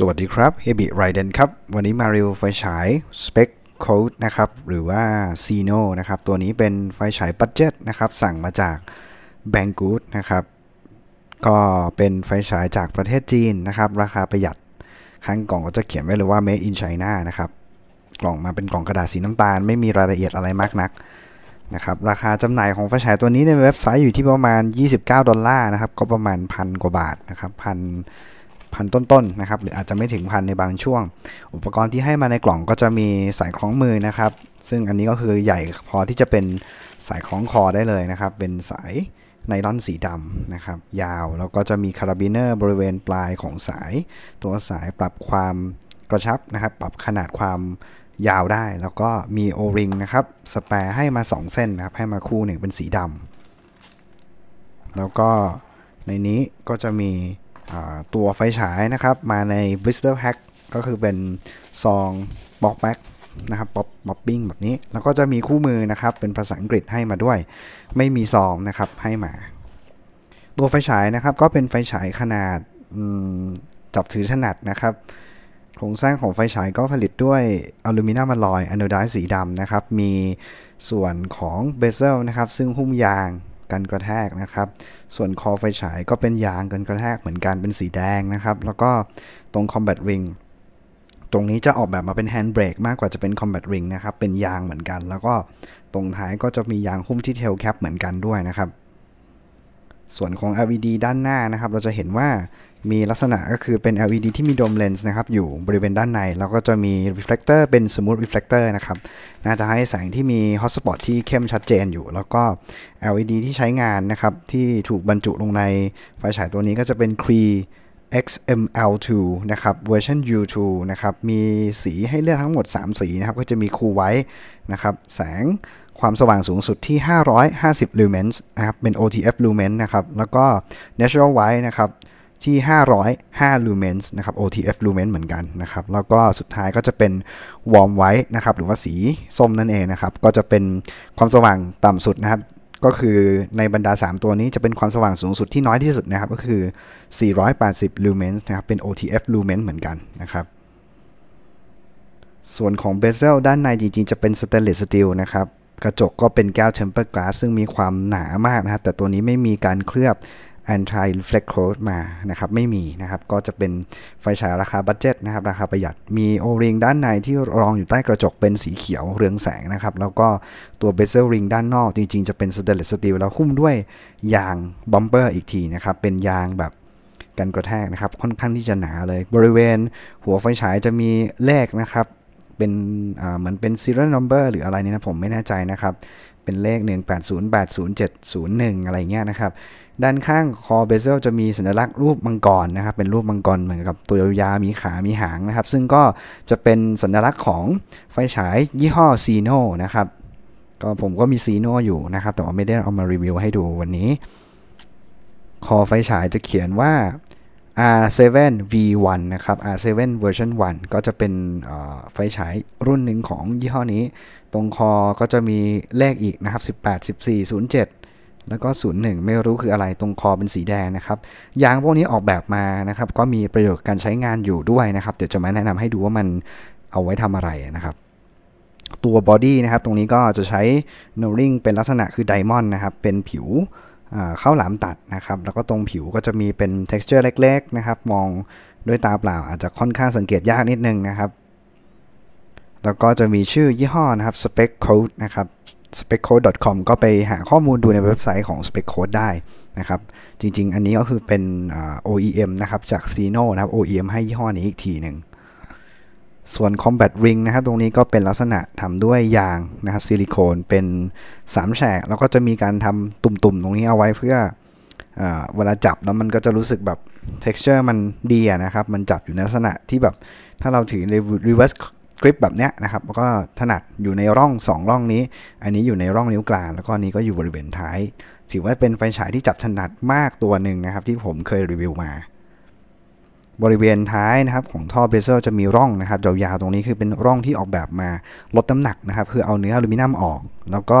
สวัสดีครับเฮบิไรเดน ครับ วันนี้มาเรียวไฟฉาย สเปกโค้ดนะครับหรือว่าซีโนนะครับตัวนี้เป็นไฟฉายบัตเจ็ตนะครับสั่งมาจาก b a n g ู o d นะครับก็เป็นไฟฉายจากประเทศจีนนะครับราคาประหยัดข้างกล่องก็จะเขียนไว้เลยว่า Made in China นะครับกล่องมาเป็นกล่องกระดาษสีน้ำตาล ไม่มีรายละเอียดอะไรมากนักนะครับราคาจำหน่ายของไฟฉายตัวนี้ในเว็บไซต์อยู่ที่ประมาณ29ดอลลาร์นะครับก็ประมาณพันกว่าบาทนะครับพัน1พันต้นๆนะครับ หรืออาจจะไม่ถึงพันในบางช่วง อุปกรณ์ที่ให้มาในกล่องก็จะมีสายคล้องมือนะครับ ซึ่งอันนี้ก็คือใหญ่พอที่จะเป็นสายคล้องคอได้เลยนะครับ เป็นสายไนลอนสีดำนะครับ ยาวแล้วก็จะมีคาราบิเนอร์บริเวณปลายของสาย ตัวสายปรับความกระชับนะครับ ปรับขนาดความยาวได้ แล้วก็มีโอริงนะครับสแปรให้มา 2 เส้นนะครับ ให้มาคู่หนึ่งเป็นสีดำแล้วก็ในนี้ก็จะมีตัวไฟฉายนะครับมาใน blister pack ก็คือเป็นซองบ็อกแบ็กนะครับบ็อบบ็อบบิ้งแบบนี้แล้วก็จะมีคู่มือนะครับ เป็นภาษาอังกฤษให้มาด้วย ไม่มีซองนะครับให้มา ตัวไฟฉายนะครับก็เป็นไฟฉายขนาดจับถือถนัดนะครับโครงสร้างของไฟฉายก็ผลิตด้วยอลูมิเนียมอลลอยอะโนไดซ์สีดำนะครับ มีส่วนของเบเซลนะครับ ซึ่งหุ้มยางกันกระแทกนะครับ ส่วนคอไฟฉายก็เป็นยางกันกระแทกเหมือนกันเป็นสีแดงนะครับ แล้วก็ตรง combat ว i n g ตรงนี้จะออกแบบมาเป็นแฮนด์เบรกมากกว่าจะเป็นคอมแบทริงนะครับ เป็นยางเหมือนกัน แล้วก็ตรงท้ายก็จะมียางหุ้มที่เทลแคปเหมือนกันด้วยนะครับ ส่วนของ LED ด้านหน้านะครับเราจะเห็นว่ามีลักษณะก็คือเป็น LED ที่มีโดมเลนส์นะครับอยู่บริเวณด้านใน แล้วก็จะมี reflector เป็น smooth reflector นะครับน่าจะให้แสงที่มี hot spot ที่เข้มชัดเจนอยู่ แล้วก็ LED ที่ใช้งานนะครับที่ถูกบรรจุลงในไฟฉายตัวนี้ก็จะเป็น Cree XML2 นะครับเวอร์ชัน U2 นะครับมีสีให้เลือกทั้งหมด 3 สีนะครับก็จะมีคูไว้นะครับแสงความสว่างสูงสุดที่ 550 lumens นะครับเป็น OTF lumen นะครับแล้วก็ natural white นะครับที่ 505 lumens นะครับ OTF lumen เหมือนกันนะครับ แล้วก็สุดท้ายก็จะเป็น warm white นะครับ หรือว่าสีส้มนั่นเองนะครับ ก็จะเป็นความสว่างต่ำสุดนะครับ ก็คือในบรรดา 3 ตัวนี้จะเป็นความสว่างสูงสุดที่น้อยที่สุดนะครับ ก็คือ 480 lumens นะครับ เป็น OTF lumen เหมือนกันนะครับ ส่วนของเบเซลด้านในจริงๆจะเป็นสแตนเลสสตีลนะครับ กระจกก็เป็นแก้วเชมเปอร์กลาสซึ่งมีความหนามากนะฮะแต่ตัวนี้ไม่มีการเคลือบ anti reflect coat มา นะครับ ไม่มีนะครับ ก็จะเป็นไฟฉายราคาบัตเจ็ตนะครับ ราคาประหยัด มีโอริงด้านในที่รองอยู่ใต้กระจกเป็นสีเขียวเรืองแสงนะครับ แล้วก็ตัวเบเซลริงด้านนอกจริงๆ จะเป็นสเตเลสสตีลแล้วหุ้มด้วยยางบัมเปอร์อีกทีนะครับ เป็นยางแบบกันกระแทกนะครับ ค่อนข้างที่จะหนาเลยบริเวณหัวไฟฉายจะมีเลขนะครับเป็นเหมือนเป็น serial number หรืออะไรนี่นะผมไม่แน่ใจนะครับเป็นเลข 1 8 0 8 7 0 1 อะไรเงี้ยนะครับด้านข้างคอเบเซลจะมีสัญลักษณ์รูปมังกรนะครับเป็นรูปมังกรเหมือนกับตัวยาวมีขามีหางนะครับ ซึ่งก็จะเป็นสัญลักษณ์ของไฟฉายยี่ห้อซีโนนะครับก็ผมก็มีซีโนอยู่นะครับ แต่ว่าไม่ได้เอามารีวิวให้ดูวันนี้ คอไฟฉายจะเขียนว่า R7V1 นะครับ R7 version 1 ก็จะเป็นไฟฉายรุ่นหนึ่งของยี่ห้อนี้ ตรงคอก็จะมีเลขอีกนะครับ 18 14 07แล้วก็ 01 ไม่รู้คืออะไรตรงคอเป็นสีแดงนะครับ ยางพวกนี้ออกแบบมานะครับ ก็มีประโยชน์การใช้งานอยู่ด้วยนะครับ เดี๋ยวจะมาแนะนำให้ดูว่ามันเอาไว้ทำอะไรนะครับ ตัวบอดี้นะครับตรงนี้ก็จะใช้โนริงเป็นลักษณะคือไดมอนด์นะครับเป็นผิวเข้าหลามตัดนะครับ แล้วก็ตรงผิวก็จะมีเป็น t e x t u r e เล็กๆนะครับ มองด้วยตาเปล่าอาจจะค่อนข้างสังเกตยากนิดนึงนะครับ แล้วก็จะมีชื่อยี่ห้อนะครับ Spec c o d e นะครับ specode.com ก็ไปหาข้อมูลดูในเว็บไซต์ของ specode ได้นะครับ จริงๆ อันนี้ก็คือเป็น OEM นะครับจาก Sino นะครับ OEM ให้ยี่ห้อนี้อีกทีหนึ่ง ส่วน combat ring นะครับ ตรงนี้ก็เป็นลักษณะทำด้วยยางนะครับซิลิโคน เป็น 3แฉกแล้วก็จะมีการทำตุ่มๆตรงนี้เอาไว้เพื่ออเวลาจับแล้วมันก็จะรู้สึกแบบ texture มันดีนะครับมันจับอยู่ในลักษณะที่แบบถ้าเราถือ reverse กริปแบบเนี้ยนะครับก็ถนัดอยู่ในร่อง2ร่องนี้ อันนี้อยู่ในร่องนิ้วกลาง แล้วก็นี้ก็อยู่บริเวณท้าย ถือว่าเป็นไฟฉายที่จับถนัดมากตัวหนึ่งนะครับ ที่ผมเคยรีวิวมา บริเวณท้ายนะครับ ของท่อเบเซอร์จะมีร่องนะครับยาวๆตรงนี้คือเป็นร่องที่ออกแบบมาลดน้ำหนักนะครับคือเอาเนื้ออลูมิเนียมออก แล้วก็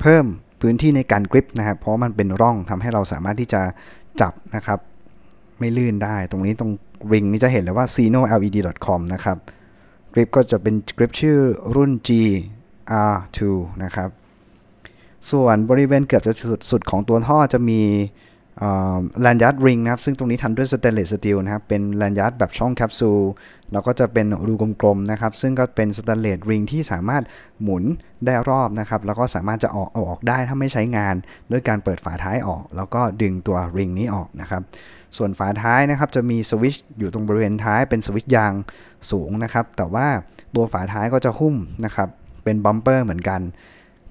เพิ่มพื้นที่ในการกริปนะครับ เพราะมันเป็นร่องทำให้เราสามารถที่จะจับนะครับ ไม่ลื่นได้ ตรงนี้ตรงริงนี่จะเห็นเลยว่า sino led com นะครับริปก็จะเป็นกริปชื่อรุ่น GR2 นะครับ ส่วนบริเวณเกือบจะสุดของตัวท่อจะมีแลนยาร์ดริงนะครับ ซึ่งตรงนี้ทำด้วยสเตนเลสสตีลนะครับเป็นแลนยาร์ดแบบช่องแคปซูลแล้วก็จะเป็นรูกลมๆนะครับ ซึ่งก็เป็นสเตนเลสริงที่สามารถหมุนได้รอบนะครับแล้วก็สามารถจะออกเอาออกได้ถ้าไม่ใช้งานด้วยการเปิดฝาท้ายออกแล้วก็ดึงตัวริงนี้ออกนะครับส่วนฝาท้ายนะครับจะมีสวิตช์อยู่ตรงบริเวณท้ายเป็นสวิตช์ยางสูงนะครับ แต่ว่าตัวฝาท้ายก็จะหุ้มนะครับเป็นบัมเปอร์เหมือนกัน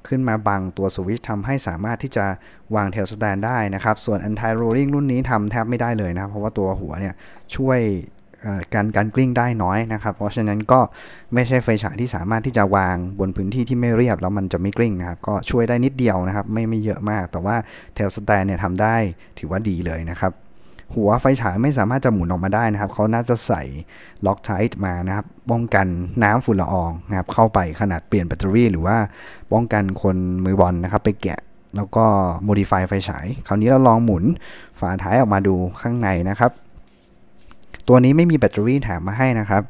ขึ้นมาบังตัวสวิตช์ทำให้สามารถที่จะวางเทลสแตนได้นะครับ ส่วน anti rolling รุ่นนี้ทำแทบไม่ได้เลยนะเพราะว่าตัวหัวเนี่ยช่วยการการกลิ้งได้น้อยนะครับ เพราะฉะนั้นก็ไม่ใช่ไฟฉายที่สามารถที่จะวางบนพื้นที่ที่ไม่เรียบแล้วมันจะไม่กลิ้งนะครับ ก็ช่วยได้นิดเดียวนะครับ ไม่ไม่เยอะมากแต่ว่าเทลสแตนเนี่ยทำได้ถือว่าดีเลยนะครับหัวไฟฉายไม่สามารถจะหมุนออกมาได้นะครับ เขาน่าจะใส่ล็อกไทท์มานะครับ ป้องกันน้ำฝุ่นละอองนะครับ เข้าไปขนาดเปลี่ยนแบตเตอรี่ หรือว่าป้องกันคนมือบอลนนะครับ ไปแกะแล้วก็โมดิฟายไฟฉาย คราวนี้เราลองหมุนฝาท้ายออกมาดูข้างในนะครับ ตัวนี้ไม่มีแบตเตอรี่แถมมาให้นะครับ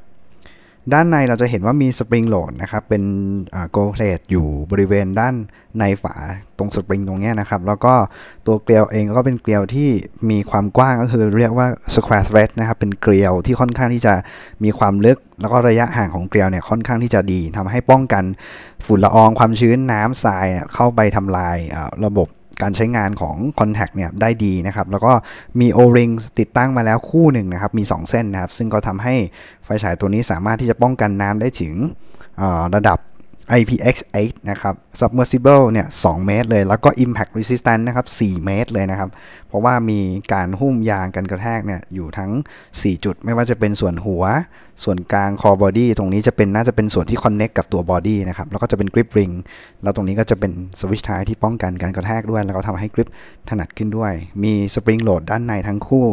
ด้านในเราจะเห็นว่ามีสปริงโหลดนะครับเป็นโกลเพลตอยู่บริเวณด้านในฝาตรงสปริงตรงนี้นะครับแล้วก็ตัวเกลียวเองก็เป็นเกลียวที่มีความกว้างก็คือเรียกว่า square thread นะครับเป็นเกลียวที่ค่อนข้างที่จะมีความลึกแล้วก็ระยะห่างของเกลียวเนี่ยค่อนข้างที่จะดีทำให้ป้องกันฝุ่นละอองความชื้นน้ำทรายเข้าไปทำลายระบบการใช้งานของ Contact เนี่ยได้ดีนะครับแล้วก็มี O-ring ติดตั้งมาแล้วคู่หนึ่งนะครับมี 2 เส้นนะครับซึ่งก็ทำให้ไฟฉายตัวนี้สามารถที่จะป้องกันน้ำได้ถึงระดับ IPX8 นะครับ submersible เนี่ย2เมตรเลย แล้วก็ impact resistant นะครับ4เมตร เลยนะครับ เพราะว่ามีการหุ้มยางกันกระแทกเนี่ยอยู่ทั้ง 4 จุด ไม่ว่าจะเป็นส่วนหัวส่วนกลางคอบอดี้ตรงนี้จะเป็นน่าจะเป็นส่วนที่คอนเน็กกับตัวบอดี้นะครับแล้วก็จะเป็นกริปริงแล้วตรงนี้ก็จะเป็นสวิชท้ายที่ป้องกันการกระแทกด้วย แล้วก็ทำให้กริปถนัดขึ้นด้วย มีสปริงโหลดด้านในทั้งคู่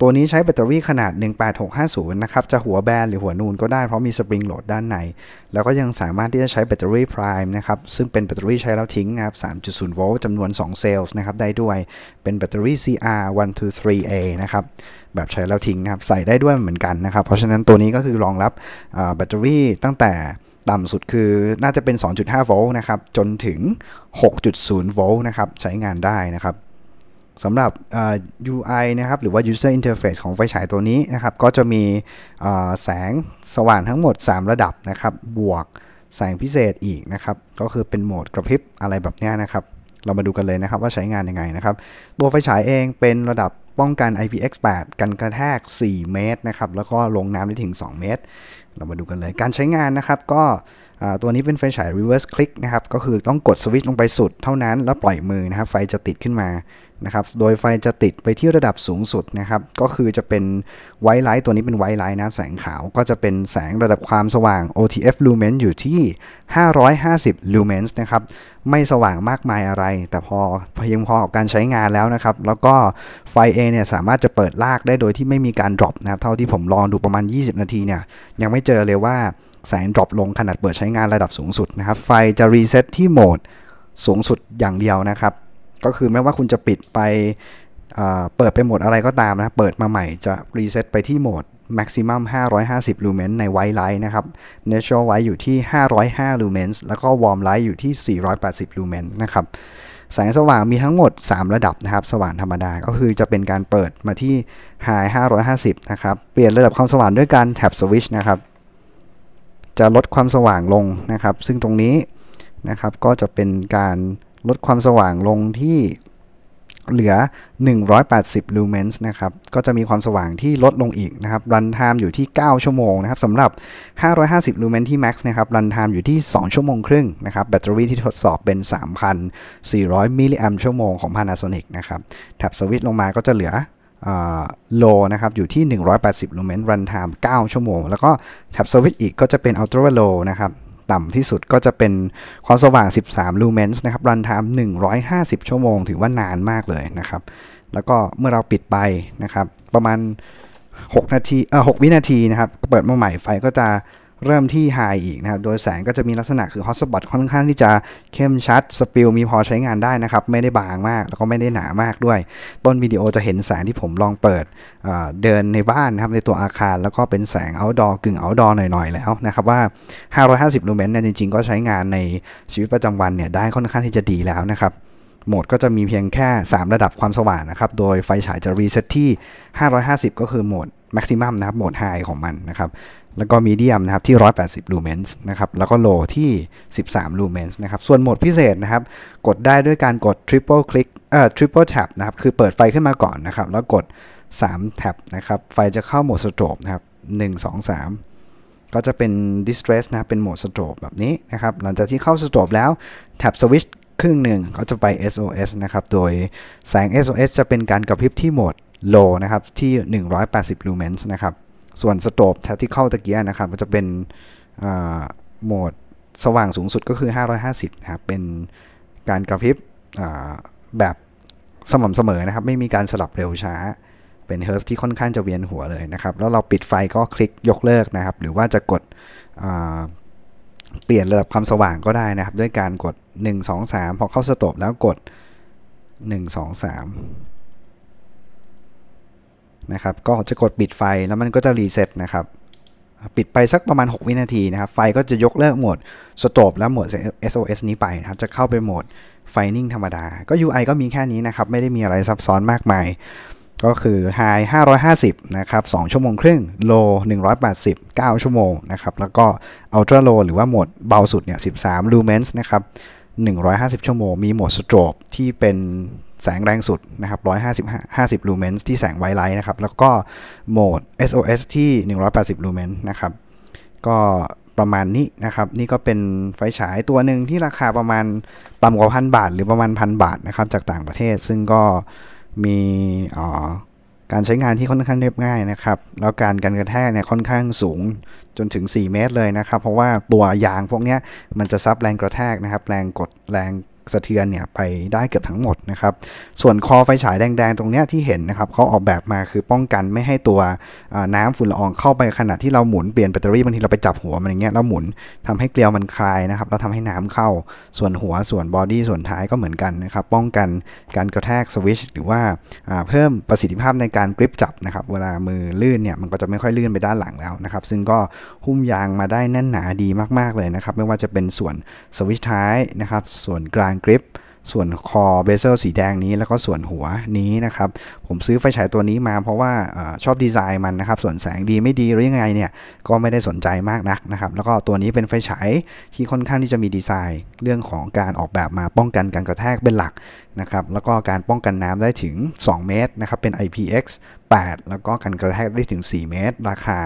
ตัวนี้ใช้แบตเตอรี่ขนาด 18650นะครับจะหัวแบนหรือหัวนูนก็ได้เพราะมีสปริงโหลดด้านใน แล้วก็ยังสามารถที่จะใช้แบตเตอรี่พรยนะครับซึ่งเป็นแบตเตอรี่ใช้แล้วทิ้งนะครับ3.0โวลต์จำนวน2เซลล์นะครับได้ด้วยเป็นแบตเตอรี่ CR123A นะครับแบบใช้แล้วทิ้งนะครับใส่ได้ด้วยเหมือนกันนะครับ เพราะฉะนั้นตัวนี้ก็คือรองรับแบตเตอรี่ตั้งแต่ต่ำสุดคือ น่าจะเป็น 2.5 โวลต์นะครับจนถึง 6.0 โวลต์นะครับใช้งานได้นะครับสำหรับ UI นะครับหรือว่า User Interface ของไฟฉายตัวนี้นะครับ ก็จะมีแสงสว่างทั้งหมด 3 ระดับนะครับ บวกแสงพิเศษอีกนะครับ ก็คือเป็นโหมดกระพริบอะไรแบบนี้นะครับเรามาดูกันเลยนะครับว่าใช้งานยังไงนะครับ ตัวไฟฉายเองเป็นระดับป้องกัน IPX8 กันกระแทก 4 เมตรนะครับ แล้วก็ลงน้ำได้ถึง 2 เมตร เรามาดูกันเลย การใช้งานนะครับก็ตัวนี้เป็นไฟฉาย reverse click นะครับ ก็คือต้องกดสวิตช์ลงไปสุดเท่านั้น แล้วปล่อยมือนะครับไฟจะติดขึ้นมานะครับโดยไฟจะติดไปที่ระดับสูงสุดนะครับ ก็คือจะเป็นไวท์ไลท์ตัวนี้เป็นไวท์ไลท์นะแสงขาวก็จะเป็นแสงระดับความสว่าง OTF lumen อยู่ที่ 550 lumen นะครับ ไม่สว่างมากมายอะไร แต่พอเพียงพอกับการใช้งานแล้วนะครับ แล้วก็ไฟ A เนี่ยสามารถจะเปิดลากได้โดยที่ไม่มีการดรอปนะครับเท่าที่ผมลองดูประมาณ 20 นาทีเนี่ยยังไม่เจอเลยว่าแสงดรอปลงขนาดเปิดใช้งานระดับสูงสุดนะครับ ไฟจะรีเซ็ตที่โหมดสูงสุดอย่างเดียวนะครับก็คือไม่ว่าคุณจะปิดไปเปิดไปหมดอะไรก็ตามนะ เปิดมาใหม่จะรีเซ็ตไปที่โหมด maximum 550 ลูเมนในไวไลท์นะครับ natural l i g อยู่ที่ 505ลูเมนแล้วก็ warm light อยู่ที่ 480 ลูเมนนะครับแสงสว่างมีทั้งหมด 3 ระดับนะครับสว่างธรรมดาก็คือจะเป็นการเปิดมาที่ high 550 นะครับเปลี่ยนระดับความสว่างด้วยการ tap switch นะครับ จะลดความสว่างลงนะครับ ซึ่งตรงนี้นะครับก็จะเป็นการลดความสว่างลงที่เหลือ 180 ลูเมนส์นะครับ ก็จะมีความสว่างที่ลดลงอีกนะครับ รันไทม์อยู่ที่ 9 ชั่วโมงนะครับสำหรับ 550 ลูเมนที่แม็กซ์นะครับ รันไทม์อยู่ที่ 2 ชั่วโมงครึ่งนะครับแบตเตอรี่ที่ทดสอบเป็น 3,400 มิลลิแอมชั่วโมงของ Panasonic นะครับแท็บสวิตช์ลงมาก็จะเหลือโลนะครับอยู่ที่ 180 ลูเมนรันไทม์ 9 ชั่วโมง แล้วก็แท็บสวิตช์อีกก็จะเป็น ultra low นะครับต่ำที่สุดก็จะเป็นความสว่าง 13 ลูเมนส์นะครับ รันไทม์150 ชั่วโมงถือว่านานมากเลยนะครับ แล้วก็เมื่อเราปิดไปนะครับ ประมาณ 6 นาที เอ่อ 6 วินาทีนะครับ เปิดมาใหม่ไฟก็จะเริ่มที่ High อีกนะครับ โดยแสงก็จะมีลักษณะคือ Hot Spot ค่อนข้างที่จะเข้มชัด สปิลมีพอใช้งานได้นะครับ ไม่ได้บางมากแล้วก็ไม่ได้หนามากด้วย ต้นวิดีโอจะเห็นแสงที่ผมลองเปิดเเดินในบ้านนะครับ ในตัวอาคาร แล้วก็เป็นแสง outdoor กึ่ง outdoor หน่อยๆ แล้วนะครับ ว่า 550 ลูเมนเนี่ยจริงๆ ก็ใช้งานในชีวิตประจำวันเนี่ยได้ค่อนข้างที่จะดีแล้วนะครับโหมดก็จะมีเพียงแค่ 3 ระดับความสว่างนะครับ โดยไฟฉายจะรีเซ็ตที่ 550 ก็คือ โหมด maximum นะครับ โหมด high ของมันนะครับ แล้วก็ medium นะครับ ที่ 180 ลูเมนส์นะครับ แล้วก็ low ที่ 13 ลูเมนส์นะครับ ส่วนโหมดพิเศษนะครับ กดได้ด้วยการกด triple click เอ่อ triple tap นะครับ คือเปิดไฟขึ้นมาก่อนนะครับ แล้วกด 3 tap นะครับ ไฟจะเข้าโหมด strobe นะครับ1 2 3 ก็จะเป็น distress นะเป็นโหมดสโตรบแบบนี้นะครับ หลังจากที่เข้าสโตรบแล้วแท็บสวิตชครึ่งหนึ่งก็จะไป SOS นะครับ โดยแสง SOS จะเป็นการกระพริบที่โหมด low นะครับที่ 180 ลูเมนส์นะครับ ส่วน strobe t a c t i c a ตะเกียนะครับก็จะเป็นโหมดสว่างสูงสุดก็คือ 550นะครับ เป็นการกระพริบแบบสม่ำเสมอนะครับ ไม่มีการสลับเร็วช้า เป็นเฮิร์สที่ค่อนข้างจะเวียนหัวเลยนะครับ แล้วเราปิดไฟก็คลิกยกเลิกนะครับหรือว่าจะกดเปลี่ยนระดับความสว่างก็ได้นะครับ ด้วยการกด1 2 3 พอเข้าสต็อปแล้วกด 1 2 3นะครับก็จะกดปิดไฟแล้วมันก็จะรีเซ็ตนะครับปิดไปสักประมาณ 6 วินาทีนะครับ ไฟก็จะยกเลิกโหมด สต็อปแล้วโหมด SOS นี้ไปนะครับจะเข้าไปโหมดไฟนิ่งธรรมดาก็ UI ก็มีแค่นี้นะครับ ไม่ได้มีอะไรซับซ้อนมากมาย ก็คือ High 550 นะครับ 2 ชั่วโมงครึ่ง Low 180 9ชั่วโมงนะครับแล้วก็ Ultra Low หรือว่าโหมดเบาสุดเนี่ย13 Lumens นะครับ150ชั่วโมงมีโหมดสโตรบที่เป็นแสงแรงสุดนะครับ150 50ลูเมนส์ที่แสงไวไลท์นะครับแล้วก็โหมด SOS ที่ 180 ลูเมนส์นะครับก็ประมาณนี้นะครับ นี่ก็เป็นไฟฉายตัวหนึ่งที่ราคาประมาณ ต่ำกว่าพันบาทหรือประมาณพันบาทนะครับ จากต่างประเทศซึ่งก็มีอ๋อการใช้งานที่ค่อนข้างเรียบง่ายนะครับ แล้วการกันกระแทกเนี่ยค่อนข้างสูงจนถึง 4 เมตรเลยนะครับ เพราะว่าตัวยางพวกนี้มันจะซับแรงกระแทกนะครับแรงกดแรงสะเทือนเนี่ยไปได้เกือบทั้งหมดนะครับ ส่วนคอไฟฉายแดง ๆ ตรงเนี้ยที่เห็นนะครับเขาออกแบบมาคือป้องกันไม่ให้ตัวน้ำฝุ่นละอองเข้าไปขณะที่เราหมุนเปลี่ยนแบตเตอรี่ บางทีเราไปจับหัวมันอย่างเงี้ยเราหมุนทำให้เกลียวมันคลายนะครับแล้วทำให้น้ำเข้า ส่วนหัวส่วนบอดี้ส่วนท้ายก็เหมือนกันนะครับ ป้องกันการกระแทกสวิชหรือว่าเพิ่มประสิทธิภาพในการกริปจับนะครับ เวลามือลื่นเนี่ยมันก็จะไม่ค่อยลื่นไปด้านหลังแล้วนะครับซึ่งก็หุ้มยางมาได้แน่นหนาดีมากๆเลยนะครับไม่ว่าจะเป็นส่วนสวิชท้ายนะครับส่วนกลางกริป ส่วนคอเบเซอร์สีแดงนี้ แล้วก็ส่วนหัวนี้นะครับผมซื้อไฟฉายตัวนี้มาเพราะว่าชอบดีไซน์มันนะครับส่วนแสงดีไม่ดีหรือยังไงเนี่ยก็ไม่ได้สนใจมากนักนะครับแล้วก็ตัวนี้เป็นไฟฉายที่ค่อนข้างที่จะมีดีไซน์ เรื่องของการออกแบบมาป้องกันการกระแทกเป็นหลักนะครับแล้วก็การป้องกันน้ำได้ถึง 2 เมตรนะครับเป็น IPX 8 แล้วก็การกระแทกได้ถึง 4 เมตร ราคา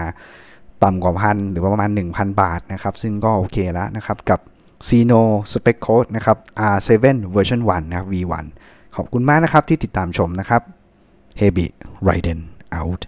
ต่ำกว่าพันหรือประมาณ 1,000 บาทนะครับซึ่งก็โอเคแล้วนะครับกับ c i n o Spec Code นะครับ R7 version 1 นะครับ V1 ขอบคุณมากนะครับที่ติดตามชมนะครับ Hebi Raiden out